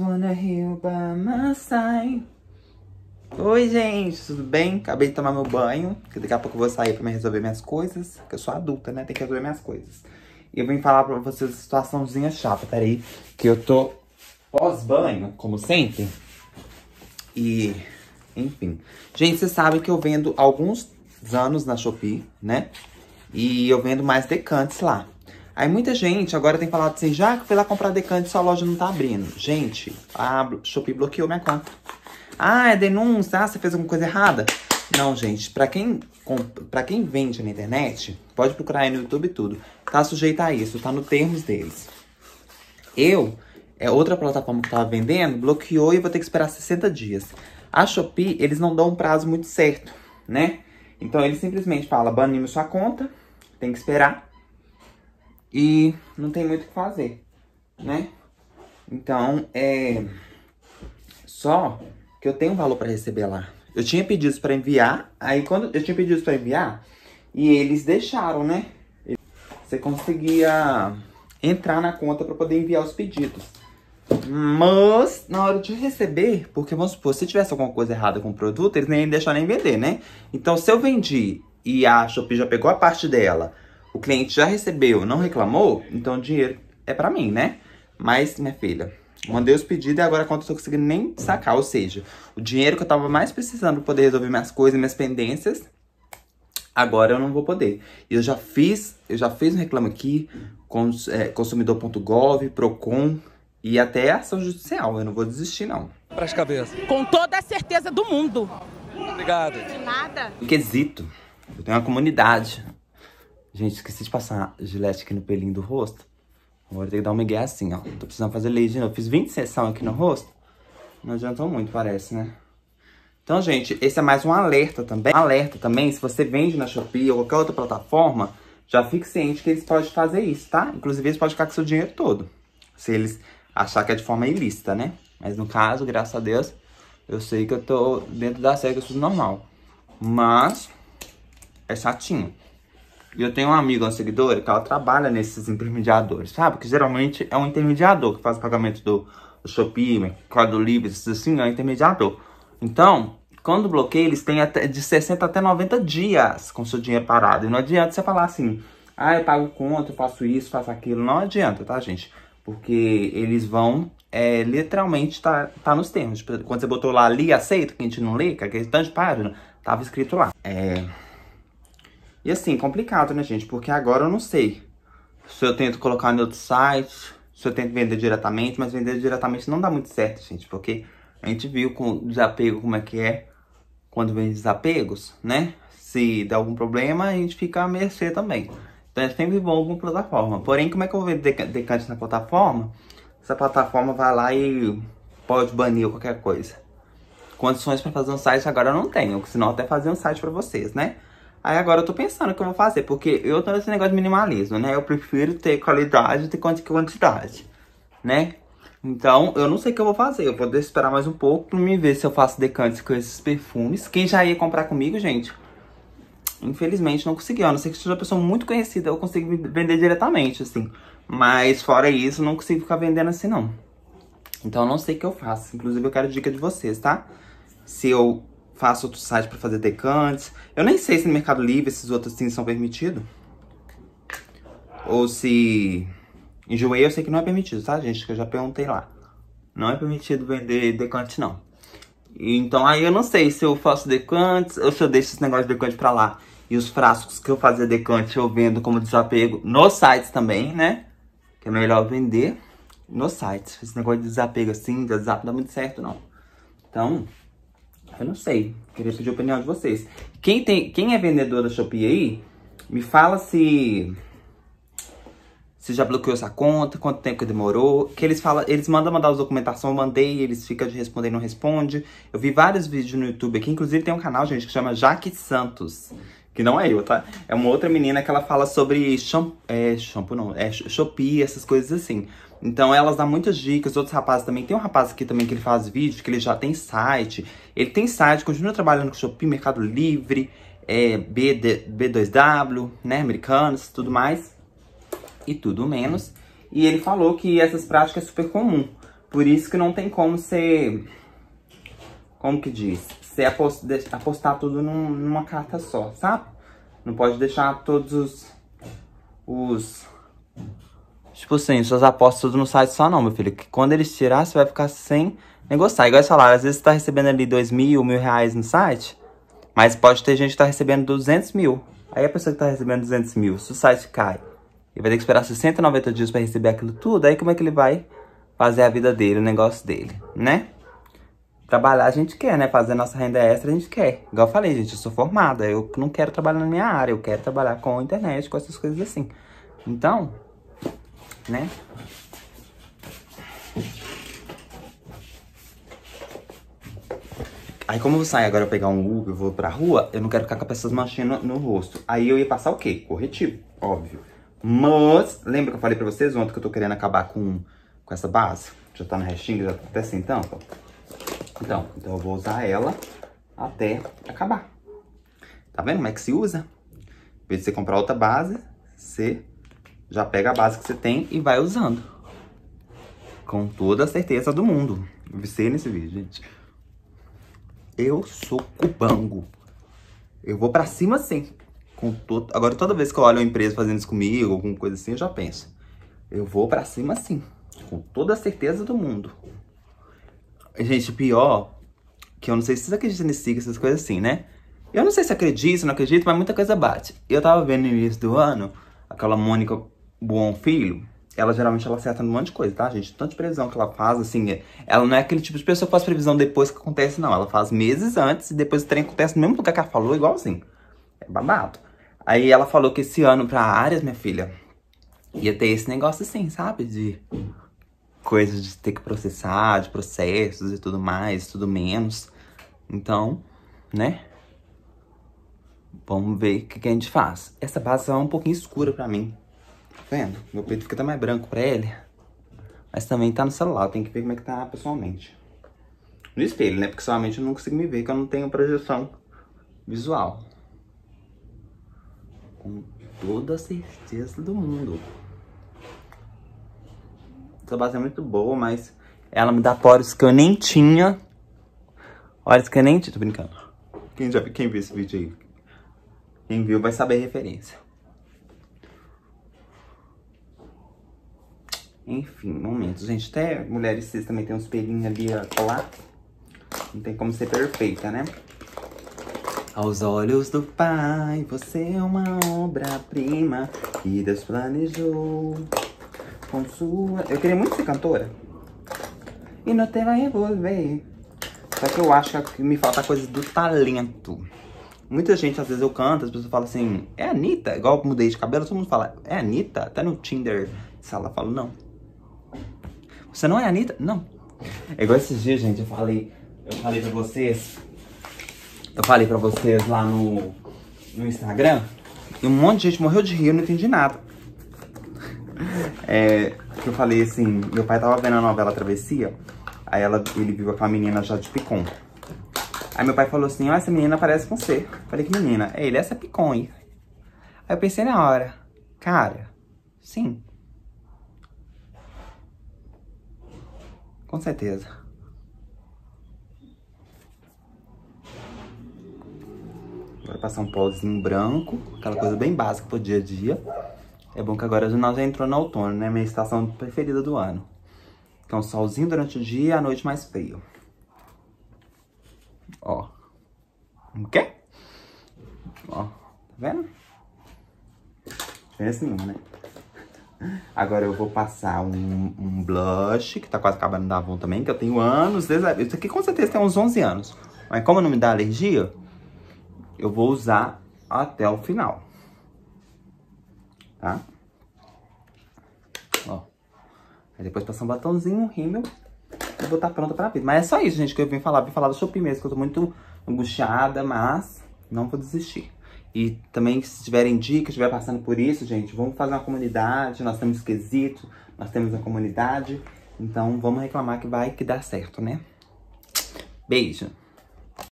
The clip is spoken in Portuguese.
wanna heal by my side. Oi, gente, tudo bem? Acabei de tomar meu banho, que daqui a pouco eu vou sair pra me resolver minhas coisas. Que eu sou adulta, né? Tem que resolver minhas coisas. E eu vim falar pra vocês uma situaçãozinha chata, peraí. Que eu tô pós-banho, como sempre. E, enfim. Gente, vocês sabem que eu vendo alguns anos na Shopee, né? E eu vendo mais decantes lá. Aí muita gente agora tem falado assim, já que fui lá comprar decante sua loja não tá abrindo. Gente, a Shopee bloqueou minha conta. Ah, é denúncia, ah, você fez alguma coisa errada. Não, gente, para quem, pra quem vende na internet, pode procurar aí no YouTube tudo. Tá sujeito a isso, tá no termos deles. Eu, é outra plataforma que tava vendendo, bloqueou e vou ter que esperar 60 dias. A Shopee, eles não dão um prazo muito certo, né? Então ele simplesmente fala, banimos sua conta, tem que esperar e não tem muito o que fazer, né? Então, é... Só que eu tenho um valor para receber lá. Eu tinha pedidos para enviar, aí quando eu tinha pedidos para enviar, e eles deixaram, né? Você conseguia entrar na conta para poder enviar os pedidos. Mas, na hora de receber, porque vamos supor, se tivesse alguma coisa errada com o produto, eles nem deixaram nem vender, né? Então, se eu vendi e a Shopee já pegou a parte dela, o cliente já recebeu, não reclamou, então o dinheiro é para mim, né? Mas, minha filha, mandei os pedidos e agora a conta eu tô conseguindo nem sacar. Ou seja, o dinheiro que eu tava mais precisando pra poder resolver minhas coisas, minhas pendências, agora eu não vou poder. E eu já fiz, eu já fiz um reclamo aqui, cons, é, consumidor.gov, PROCON e até ação judicial. Eu não vou desistir, não. Para as cabeças. Com toda a certeza do mundo. Obrigado. De nada. Quesito. Eu tenho uma comunidade. Gente, esqueci de passar gilete aqui no pelinho do rosto. Agora tem que dar um migué assim, ó. Tô precisando fazer leis de novo. Fiz 20 sessões aqui no rosto. Não adiantou muito, parece, né? Então, gente, esse é mais um alerta também. Um alerta também, se você vende na Shopee ou qualquer outra plataforma, já fique ciente que eles podem fazer isso, tá? Inclusive, eles podem ficar com seu dinheiro todo. Se eles achar que é de forma ilícita, né? Mas no caso, graças a Deus, eu sei que eu tô dentro da regra, eu sou normal. Mas é chatinho. E eu tenho uma amiga, uma seguidora, que ela trabalha nesses intermediadores, sabe? Que geralmente é um intermediador que faz o pagamento do, do Shopee, do Livre, assim, é um intermediador. Então, quando bloqueia, eles têm até, de 60 até 90 dias com seu dinheiro parado. E não adianta você falar assim, ah, eu pago conta, eu faço isso, faço aquilo. Não adianta, tá, gente? Porque eles vão, é, literalmente, tá, tá nos termos. Tipo, quando você botou lá, li, aceito, que a gente não lê, que é aquele tanto de página, tava escrito lá. É... E assim, complicado, né, gente? Porque agora eu não sei se eu tento colocar no outro site, se eu tento vender diretamente, mas vender diretamente não dá muito certo, gente, porque a gente viu com o desapego como é que é quando vem desapegos, né? Se dá algum problema, a gente fica a mercê também. Então é sempre bom alguma plataforma. Porém, como é que eu vou vender decante na plataforma? Essa plataforma vai lá e pode banir qualquer coisa. Condições para fazer um site agora eu não tenho, senão eu até fazer um site para vocês, né? Aí agora eu tô pensando o que eu vou fazer, porque eu tô nesse negócio de minimalismo, né? Eu prefiro ter qualidade do que quantidade, né? Então, eu não sei o que eu vou fazer. Eu vou esperar mais um pouco pra me ver se eu faço decantes com esses perfumes. Quem já ia comprar comigo, gente, infelizmente não conseguiu. A não ser que seja uma pessoa muito conhecida, eu consigo vender diretamente, assim. Mas fora isso, não consigo ficar vendendo assim, não. Então, eu não sei o que eu faço. Inclusive, eu quero dica de vocês, tá? Se eu faço outro site para fazer decantes. Eu nem sei se no Mercado Livre esses outros sims são permitidos. Ou se... Enjoei, eu sei que não é permitido, tá, gente? Que eu já perguntei lá. Não é permitido vender decante, não. Então, aí eu não sei se eu faço decantes ou se eu deixo esse negócio de decante pra lá. E os frascos que eu fazia decante eu vendo como desapego nos sites também, né? Que é melhor vender nos sites. Esse negócio de desapego assim, desapego não dá muito certo, não. Então, eu não sei. Queria pedir a opinião de vocês. Quem, tem, quem é vendedor da Shopee aí, me fala se... Se já bloqueou essa conta, quanto tempo que demorou. Que eles falam, eles mandam mandar as documentações, eu mandei, eles ficam de responder e não responde. Eu vi vários vídeos no YouTube aqui, inclusive tem um canal, gente, que chama Jaque Santos. Que não é eu, tá? É uma outra menina que ela fala sobre shampoo, é, shampoo não, é Shopee, essas coisas assim. Então elas dão muitas dicas, outros rapazes também. Tem um rapaz aqui também que ele faz vídeo, que ele já tem site. Ele tem site, continua trabalhando com Shopee, Mercado Livre, é, BD, B2W, né, americanos, tudo mais. E tudo menos. E ele falou que essas práticas é super comum. Por isso que não tem como ser... Como que diz? Ser apostar, apostar tudo num, numa carta só, sabe? Não pode deixar todos os... os Tipo assim, suas apostas no site só não, meu filho. Que quando eles tirar, você vai ficar sem negociar. Igual eles falaram, às vezes você tá recebendo ali dois mil, mil reais no site. Mas pode ter gente que tá recebendo duzentos mil. Aí a pessoa que tá recebendo duzentos mil, se o site cai, ele vai ter que esperar 60, 90 dias para receber aquilo tudo. Aí como é que ele vai fazer a vida dele, o negócio dele, né? Trabalhar a gente quer, né? Fazer nossa renda extra a gente quer. Igual eu falei, gente, eu sou formada. Eu não quero trabalhar na minha área. Eu quero trabalhar com internet, com essas coisas assim. Então, né? Aí como eu saio agora eu pegar um Uber, eu vou pra rua, eu não quero ficar com essas manchinhas no, no rosto. Aí eu ia passar o quê? Corretivo, óbvio. Mas, lembra que eu falei pra vocês ontem que eu tô querendo acabar com, com essa base? Já tá no restinho, já tá até sem tampa. Então, então eu vou usar ela até acabar. Tá vendo como é que se usa? Em vez de você comprar outra base, você já pega a base que você tem e vai usando. Com toda a certeza do mundo. Eu nesse vídeo, gente. Eu sou cubango. Eu vou pra cima assim. Com to... Agora, toda vez que eu olho uma empresa fazendo isso comigo, alguma coisa assim, eu já penso. Eu vou pra cima assim. Com toda a certeza do mundo. Gente, pior que eu não sei se vocês acreditam nesse ciclo, essas coisas assim, né? Eu não sei se acredito, não acredito, mas muita coisa bate. Eu tava vendo no início do ano, aquela Mônica bom filho, ela geralmente ela acerta num monte de coisa, tá, gente? Tanta previsão que ela faz, assim, é, ela não é aquele tipo de pessoa que faz previsão depois que acontece, não. Ela faz meses antes e depois o trem acontece no mesmo lugar que ela falou, igualzinho. É babado. Aí ela falou que esse ano pra áreas, minha filha, ia ter esse negócio assim, sabe? De coisas de ter que processar, de processos e tudo mais, tudo menos. Então, né? Vamos ver o que, que a gente faz. Essa base é um pouquinho escura pra mim. Tá vendo? Meu peito fica até mais branco pra ele. Mas também tá no celular, tem que ver como é que tá pessoalmente. No espelho, né? Porque somente eu não consigo me ver, que eu não tenho projeção visual. Com toda a certeza do mundo. Essa base é muito boa, mas ela me dá poros que eu nem tinha. Olhos que eu nem tinha. Tô brincando. Quem, já, quem viu esse vídeo aí? Quem viu vai saber a referência. Enfim, momentos. Gente, até mulheres cis também tem uns pelinhos ali a colar. Não tem como ser perfeita, né? Aos olhos do Pai, você é uma obra-prima que Deus planejou com sua... Eu queria muito ser cantora. E não te vai envolver. Só que eu acho que me falta a coisa do talento. Muita gente, às vezes eu canto, as pessoas falam assim, é Anitta? Igual eu mudei de cabelo, todo mundo fala, é Anitta? Até no Tinder, sala ela fala, não. Você não é a Anitta? Não. É igual esses dias, gente, eu falei, eu falei pra vocês. Eu falei pra vocês lá no, no Instagram. E um monte de gente morreu de rir, eu não entendi nada. É, que eu falei assim, meu pai tava vendo a novela Travessia, aí ela, ele viu aquela menina já de picom. Aí meu pai falou assim, ó, oh, essa menina parece com você. Falei, que menina? É ele, essa é Picon, hein? Aí eu pensei na hora, cara, sim. Com certeza. Agora passar um pózinho branco, aquela coisa bem básica pro dia a dia. É bom que agora nós já entrou no outono, né? Minha estação preferida do ano. Então, solzinho durante o dia e a noite mais frio. Ó. O quê? Ó. Tá vendo? Diferença nenhuma, né? Agora eu vou passar um, um, blush, que tá quase acabando da Avon também, que eu tenho anos. Desde... Isso aqui com certeza tem uns 11 anos. Mas como não me dá alergia, eu vou usar até o final. Tá? Ó. Aí depois passar um batonzinho, um rímel. E vou estar tá pronta pra vida. Mas é só isso, gente, que eu vim falar. Vim falar do Shopee mesmo, que eu tô muito angustiada, mas não vou desistir. E também, se tiverem dicas, estiver passando por isso, gente, vamos fazer uma comunidade. Nós temos quesito, nós temos uma comunidade. Então, vamos reclamar que vai que dá certo, né? Beijo!